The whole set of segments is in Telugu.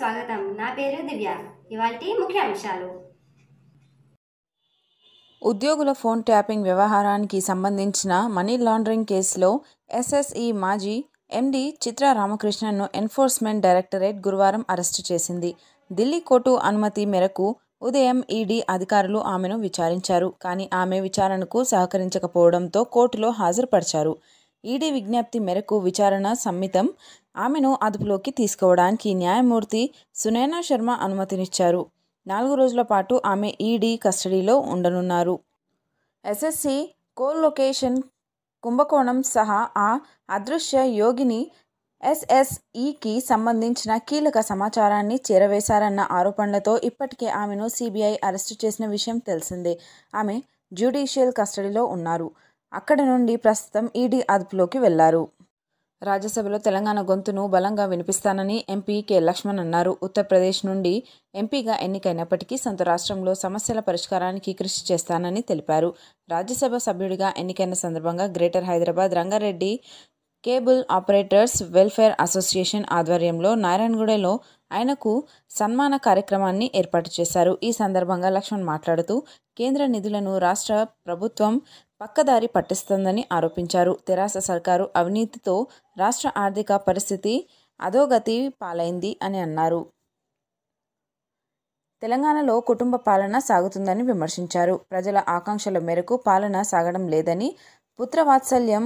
స్వాగతం నా పేరు దివ్య ఇవాటి ముఖ్యాంశాలు ఉద్యోగుల ఫోన్ ట్యాపింగ్ వ్యవహారానికి సంబంధించిన మనీ లాండరింగ్ కేసులో ఎస్ఎస్ఈ మాజీ ఎండి చిత్ర రామకృష్ణన్ను ఎన్ఫోర్స్మెంట్ డైరెక్టరేట్ గురువారం అరెస్టు చేసింది ఢిల్లీ కోర్టు అనుమతి మేరకు ఉదయం ఈడీ అధికారులు ఆమెను విచారించారు కానీ ఆమె విచారణకు సహకరించకపోవడంతో కోర్టులో హాజరుపరిచారు ఈడీ విజ్ఞప్తి మేరకు విచారణ సమ్మితం ఆమెను అదుపులోకి తీసుకోవడానికి న్యాయమూర్తి సునైనా శర్మ అనుమతినిచ్చారు నాలుగు రోజుల పాటు ఆమె ఈడీ కస్టడీలో ఉండనున్నారు ఎస్ఎస్సి కోలొకేషన్ కుంభకోణం సహా ఆ అదృశ్య యోగిని ఎస్ఎస్ఈకి సంబంధించిన కీలక సమాచారాన్ని చేరవేశారన్న ఆరోపణలతో ఇప్పటికే ఆమెను సిబిఐ అరెస్టు చేసిన విషయం తెలిసిందే ఆమె జ్యుడిషియల్ కస్టడీలో ఉన్నారు అక్కడ నుండి ప్రస్తుతం ఈడీ అదుపులోకి వెళ్లారు రాజ్యసభలో తెలంగాణ గొంతును బలంగా వినిపిస్తానని ఎంపీ కె లక్ష్మణ్ అన్నారు ఉత్తరప్రదేశ్ నుండి ఎంపీగా ఎన్నికైనప్పటికీ సొంత రాష్ట్రంలో సమస్యల పరిష్కారానికి కృషి చేస్తానని తెలిపారు రాజ్యసభ సభ్యుడిగా ఎన్నికైన సందర్భంగా greater Hyderabad Rangareddy cable operators welfare association ఆధ్వర్యంలో నారాయణగూడలో ఆయనకు సన్మాన కార్యక్రమాన్ని ఏర్పాటు చేశారు ఈ సందర్భంగా లక్ష్మణ్ మాట్లాడుతూ కేంద్ర నిధులను రాష్ట్ర ప్రభుత్వం పక్కదారి పట్టిస్తుందని ఆరోపించారు తెరాస సర్కారు అవినీతితో రాష్ట్ర ఆర్థిక పరిస్థితి అధోగతి పాలైంది అని అన్నారు తెలంగాణలో కుటుంబ పాలన సాగుతుందని విమర్శించారు ప్రజల ఆకాంక్షల మేరకు పాలన సాగడం లేదని పుత్రవాత్సల్యం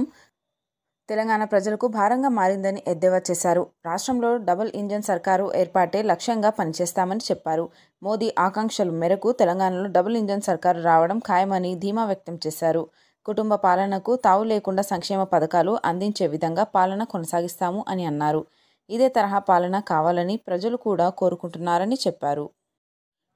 తెలంగాణ ప్రజలకు భారంగా మారిందని ఎద్దేవా చేశారు రాష్ట్రంలో డబుల్ ఇంజన్ సర్కారు ఏర్పాటే లక్ష్యంగా పనిచేస్తామని చెప్పారు మోదీ ఆకాంక్షల మేరకు తెలంగాణలో డబుల్ ఇంజన్ సర్కారు రావడం ఖాయమని ధీమా వ్యక్తం చేశారు కుటుంబ పాలనకు తావు లేకుండా సంక్షేమ పథకాలు అందించే విధంగా పాలన కొనసాగిస్తాము అని అన్నారు ఇదే తరహా పాలన కావాలని ప్రజలు కూడా కోరుకుంటున్నారని చెప్పారు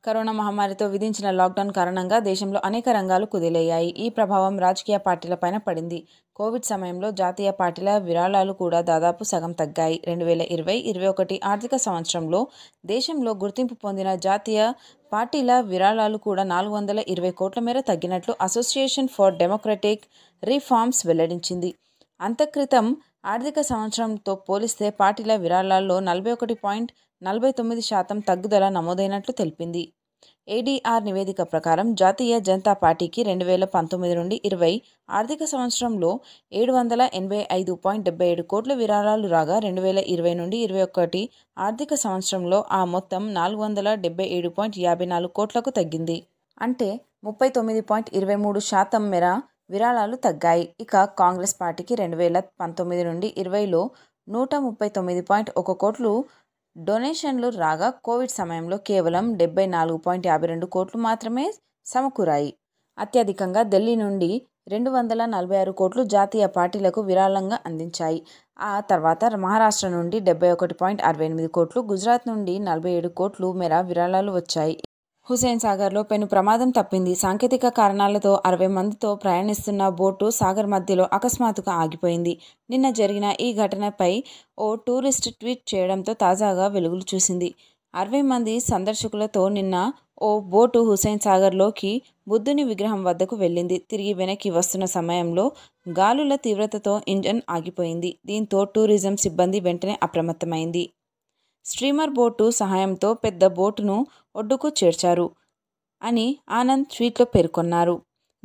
కరోనా మహమ్మారితో విధించిన లాక్డౌన్ కారణంగా దేశంలో అనేక రంగాలు కుదిలయ్యాయి ఈ ప్రభావం రాజకీయ పార్టీలపైన పడింది కోవిడ్ సమయంలో జాతీయ పార్టీల విరాళాలు కూడా దాదాపు సగం తగ్గాయి రెండు వేల ఇరవై ఇరవై ఒకటి ఆర్థిక సంవత్సరంలో దేశంలో గుర్తింపు పొందిన జాతీయ పార్టీల విరాళాలు కూడా నాలుగు వందల ఇరవై కోట్ల మేర తగ్గినట్లు అసోసియేషన్ ఫర్ డెమోక్రటిక్ రిఫార్మ్స్ వెల్లడించింది అంతక్రితం ఆర్థిక సంవత్సరంతో పోలిస్తే పార్టీల విరాళాల్లో నలభై ఒకటి పాయింట్ నలభై తొమ్మిది శాతం తగ్గుదల నమోదైనట్లు తెలిపింది ఏడీఆర్ నివేదిక ప్రకారం జాతీయ జనతా పార్టీకి రెండు వేల పంతొమ్మిది నుండి ఇరవై ఆర్థిక సంవత్సరంలో ఏడు వందల ఎనభై ఐదు పాయింట్ డెబ్బై ఏడు కోట్ల విరాళాలు రాగా రెండు వేల ఇరవై నుండి ఇరవై ఒకటి ఆర్థిక సంవత్సరంలో ఆ మొత్తం నాలుగు వందల డెబ్బై ఏడు పాయింట్ యాభై నాలుగు కోట్లకు తగ్గింది అంటే ముప్పై తొమ్మిది పాయింట్ ఇరవై మూడు శాతం మేర విరాళాలు తగ్గాయి ఇక కాంగ్రెస్ పార్టీకి రెండు వేల పంతొమ్మిది నుండి ఇరవైలో నూట ముప్పై తొమ్మిది పాయింట్ ఒక కోట్లు డొనేషన్లు రాగా కోవిడ్ సమయంలో కేవలం డెబ్బై నాలుగు పాయింట్ యాభై రెండు కోట్లు మాత్రమే సమకూరాయి అత్యధికంగా ఢిల్లీ నుండి రెండు వందల నలభై ఆరు కోట్లు జాతీయ పార్టీలకు విరాళంగా అందించాయి ఆ తర్వాత మహారాష్ట్ర నుండి డెబ్బై ఒకటి పాయింట్ అరవై ఎనిమిది కోట్లు గుజరాత్ నుండి నలభై ఏడు కోట్లు మేర విరాళాలు వచ్చాయి హుసేన్ సాగర్లో పెను ప్రమాదం తప్పింది సాంకేతిక కారణాలతో అరవై మందితో ప్రయాణిస్తున్న బోటు సాగర్ మధ్యలో అకస్మాత్తుగా ఆగిపోయింది నిన్న జరిగిన ఈ ఘటనపై ఓ టూరిస్ట్ ట్వీట్ చేయడంతో తాజాగా వెలుగులు చూసింది అరవై మంది సందర్శకులతో నిన్న ఓ బోటు హుసేన్ సాగర్లోకి బుద్ధుని విగ్రహం వద్దకు వెళ్ళింది తిరిగి వెనక్కి వస్తున్న సమయంలో గాలుల తీవ్రతతో ఇంజన్ ఆగిపోయింది దీంతో టూరిజం సిబ్బంది వెంటనే అప్రమత్తమైంది స్ట్రీమర్ బోటు సహాయంతో పెద్ద బోటును ఒడ్డుకు చేర్చారు అని ఆనంద్ ట్వీట్లో పేర్కొన్నారు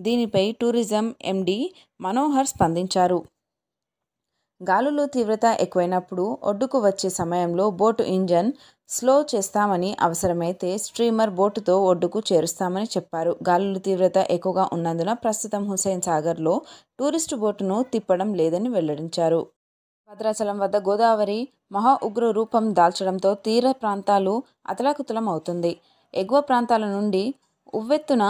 దీనిపై టూరిజం ఎండి మనోహర్ స్పందించారు గాలులు తీవ్రత ఎక్కువైనప్పుడు ఒడ్డుకు వచ్చే సమయంలో బోటు ఇంజన్ స్లో చేస్తామని అవసరమైతే స్ట్రీమర్ బోటుతో ఒడ్డుకు చేరుస్తామని చెప్పారు గాలుల తీవ్రత ఎక్కువగా ఉన్నందున ప్రస్తుతం హుసేన్ సాగర్లో టూరిస్టు బోటును తిప్పడం లేదని వెల్లడించారు భద్రాచలం వద్ద గోదావరి మహా ఉగ్ర రూపం దాల్చడంతో తీర ప్రాంతాలు అతలాకుతలం అవుతుంది ఎగువ ప్రాంతాల నుండి ఉవ్వెత్తున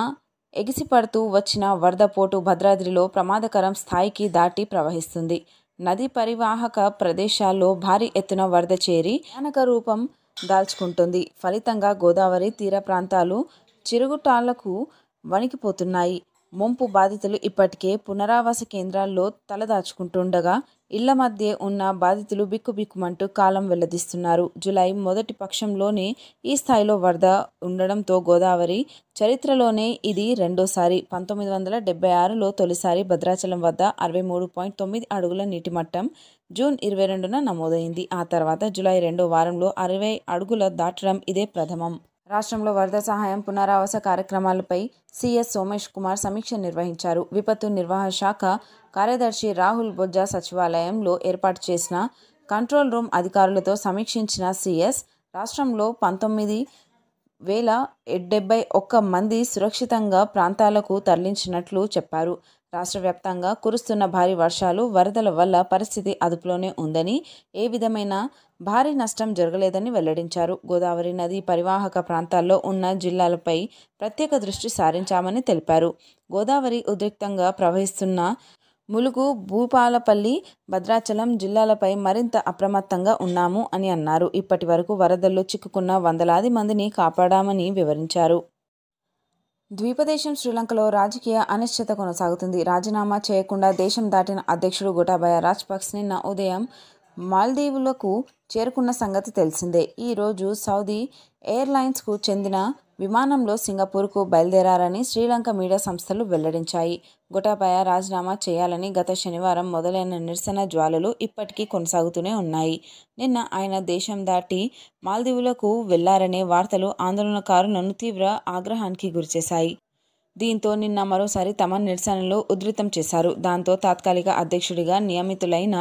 ఎగిసిపడుతూ వచ్చిన వరద పోటు భద్రాద్రిలో ప్రమాదకరం స్థాయికి దాటి ప్రవహిస్తుంది నది పరివాహక ప్రదేశాల్లో భారీ ఎత్తున వరద చేరి అనక రూపం దాల్చుకుంటుంది ఫలితంగా గోదావరి తీర ప్రాంతాలు చిరుగుటాలకు వణికిపోతున్నాయి ముంపు బాధితులు ఇప్పటికే పునరావాస కేంద్రాల్లో తలదాచుకుంటుండగా ఇళ్ల మధ్య ఉన్న బాధితులు బిక్కుబిక్కుమంటూ కాలం వెల్లదీస్తున్నారు జులై మొదటి పక్షంలోనే ఈ స్థాయిలో వరద ఉండడంతో గోదావరి చరిత్రలోనే ఇది రెండోసారి పంతొమ్మిది వందల డెబ్బై ఆరులో తొలిసారి భద్రాచలం వద్ద అరవై మూడు పాయింట్ తొమ్మిది అడుగుల నీటి మట్టం జూన్ ఇరవై రెండున నమోదైంది ఆ తర్వాత జులై రెండో వారంలో అరవై అడుగుల దాటడం ఇదే ప్రథమం రాష్ట్రంలో వరద సహాయం పునరావాస కార్యక్రమాలపై సీఎస్ సోమేష్ కుమార్ సమీక్ష నిర్వహించారు విపత్తు నిర్వహణ శాఖ కార్యదర్శి రాహుల్ బొజ్జా సచివాలయంలో ఏర్పాటు చేసిన కంట్రోల్ రూమ్ అధికారులతో సమీక్షించిన సీఎస్ రాష్ట్రంలో పంతొమ్మిది వేల డెబ్బై ఒక్క మంది సురక్షితంగా ప్రాంతాలకు తరలించినట్లు చెప్పారు రాష్ట్ర వ్యాప్తంగా కురుస్తున్న భారీ వర్షాలు వరదల వల్ల పరిస్థితి అదుపులోనే ఉందని ఏ విధమైన భారీ నష్టం జరగలేదని వెల్లడించారు గోదావరి నది పరివాహక ప్రాంతాల్లో ఉన్న జిల్లాలపై ప్రత్యేక దృష్టి సారించామని తెలిపారు గోదావరి ఉద్రిక్తంగా ప్రవహిస్తున్న ములుగు భూపాలపల్లి భద్రాచలం జిల్లాలపై మరింత అప్రమత్తంగా ఉన్నాము అని అన్నారు ఇప్పటి వరకు వరదల్లో చిక్కుకున్న వందలాది మందిని కాపాడామని వివరించారు ద్వీపదేశం శ్రీలంకలో రాజకీయ అనిశ్చిత కొనసాగుతుంది రాజీనామా చేయకుండా దేశం దాటిన అధ్యక్షుడు గోటాబయ రాజ్పక్స్ నిన్న ఉదయం మాల్దీవులకు చేరుకున్న సంగతి తెలిసిందే ఈరోజు సౌదీ ఎయిర్లైన్స్కు చెందిన విమానంలో సింగపూర్కు బయలుదేరారని శ్రీలంక మీడియా సంస్థలు వెల్లడించాయి గుటాపాయ రాజీనామా చేయాలని గత శనివారం మొదలైన నిరసన జ్వాలలు ఇప్పటికీ కొనసాగుతూనే ఉన్నాయి నిన్న ఆయన దేశం దాటి మాల్దీవులకు వెళ్లారనే వార్తలు ఆందోళనకారులను తీవ్ర ఆగ్రహానికి గురిచేశాయి దీంతో నిన్న మరోసారి తమ నిరసనలో ఉధృతం చేశారు దాంతో తాత్కాలిక అధ్యక్షుడిగా నియమితులైన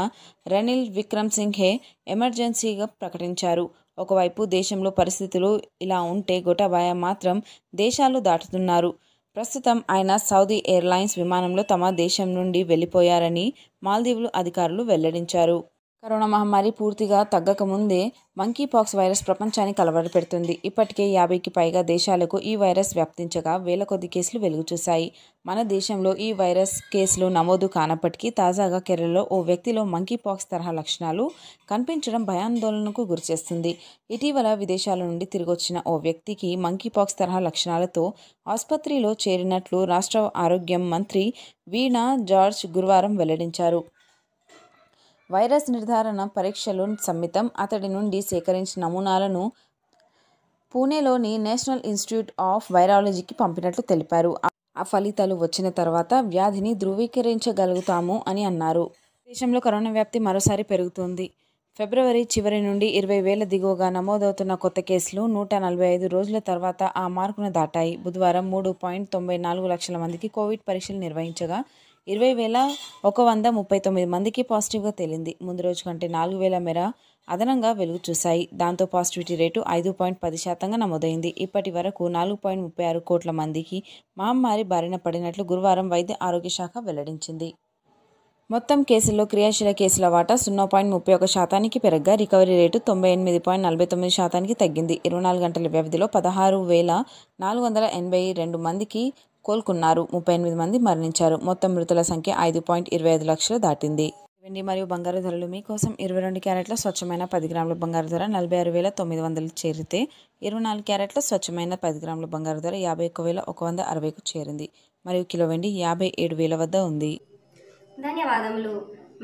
రనిల్ విక్రమ్ సింఘే ఎమర్జెన్సీగా ప్రకటించారు ఒకవైపు దేశంలో పరిస్థితులు ఇలా ఉంటే గొటాబాయ మాత్రం దేశాలు దాటుతున్నారు ప్రస్తుతం ఆయన సౌదీ ఎయిర్లైన్స్ విమానంలో తమ దేశం నుండి వెళ్ళిపోయారని మాల్దీవులు అధికారులు వెల్లడించారు కరోనా మహమ్మారి పూర్తిగా తగ్గకముందే మంకీపాక్స్ వైరస్ ప్రపంచాన్ని అలవాటు పెడుతుంది ఇప్పటికే యాభైకి పైగా దేశాలకు ఈ వైరస్ వ్యాప్తించగా వేల కొద్ది కేసులు వెలుగుచూశాయి మన దేశంలో ఈ వైరస్ కేసులు నమోదు కానప్పటికీ తాజాగా కేరళలో ఓ వ్యక్తిలో మంకీపాక్స్ తరహా లక్షణాలు కనిపించడం భయాందోళనకు గురిచేస్తుంది ఇటీవల విదేశాల నుండి తిరిగొచ్చిన ఓ వ్యక్తికి మంకీపాక్స్ తరహా లక్షణాలతో ఆసుపత్రిలో చేరినట్లు రాష్ట్ర ఆరోగ్యం మంత్రి వీణా జార్జ్ గురువారం వెల్లడించారు వైరస్ నిర్ధారణ పరీక్షలు సమ్మితం అతడి నుండి సేకరించిన నమూనాలను పూణేలోని నేషనల్ ఇన్స్టిట్యూట్ ఆఫ్ వైరాలజీకి పంపినట్లు తెలిపారు ఆ ఫలితాలు వచ్చిన తర్వాత వ్యాధిని ధృవీకరించగలుగుతాము అని అన్నారు దేశంలో కరోనా వ్యాప్తి మరోసారి పెరుగుతుంది ఫిబ్రవరి చివరి నుండి ఇరవై వేల దిగువగా నమోదవుతున్న కొత్త కేసులు నూట నలభై ఐదు రోజుల తర్వాత ఆ మార్కును దాటాయి బుధవారం మూడు పాయింట్ తొంభై నాలుగు లక్షల మందికి కోవిడ్ పరీక్షలు నిర్వహించగా ఇరవై వేల ఒక వంద ముప్పై తొమ్మిది మందికి పాజిటివ్గా తేలింది ముందు రోజు కంటే నాలుగు వేల మేర అదనంగా వెలుగు చూశాయి దాంతో పాజిటివిటీ రేటు ఐదు పాయింట్ పది శాతంగా నమోదైంది ఇప్పటి వరకు నాలుగు పాయింట్ ముప్పై ఆరు కోట్ల మందికి మహమ్మారి బారిన పడినట్లు గురువారం వైద్య ఆరోగ్య శాఖ వెల్లడించింది మొత్తం కేసుల్లో క్రియాశీల కేసుల వాటా సున్నా పాయింట్ ముప్పై ఒక శాతానికి పెరగ్గా రికవరీ రేటు తొంభై ఎనిమిది పాయింట్ నలభై తొమ్మిది శాతానికి తగ్గింది ఇరవై నాలుగు గంటల వ్యవధిలో పదహారు వేల నాలుగు వందల ఎనభై రెండు మందికి కోలుకున్నారు ముప్పై ఎనిమిది మంది మరణించారు మొత్తం మృతుల సంఖ్య ఐదు పాయింట్ ఇరవై ఐదు లక్షలు దాటింది వెండి మరియు బంగారు ధరలు మీకోసం ఇరవై రెండు క్యారెట్ల స్వచ్ఛమైన పది గ్రాముల బంగారు ధర నలభై ఆరు వేల తొమ్మిది వందలు చేరితే ఇరవై నాలుగు క్యారెట్ల స్వచ్ఛమైన పది గ్రాముల బంగారు ధర యాభై ఒక్క వేల ఒక వంద అరవైకు చేరింది మరియు కిలో వెండి యాభై ఏడు వేల వద్ద ఉంది ధన్యవాదములు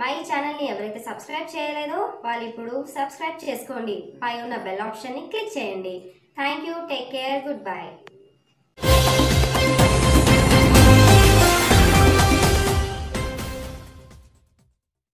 మా ఈ ఛానల్ని ఎవరైతే సబ్స్క్రైబ్ చేయలేదో వాళ్ళు ఇప్పుడు సబ్స్క్రైబ్ చేసుకోండి పై ఉన్న బెల్ ఆప్షన్ని క్లిక్ చేయండి thank you take care good by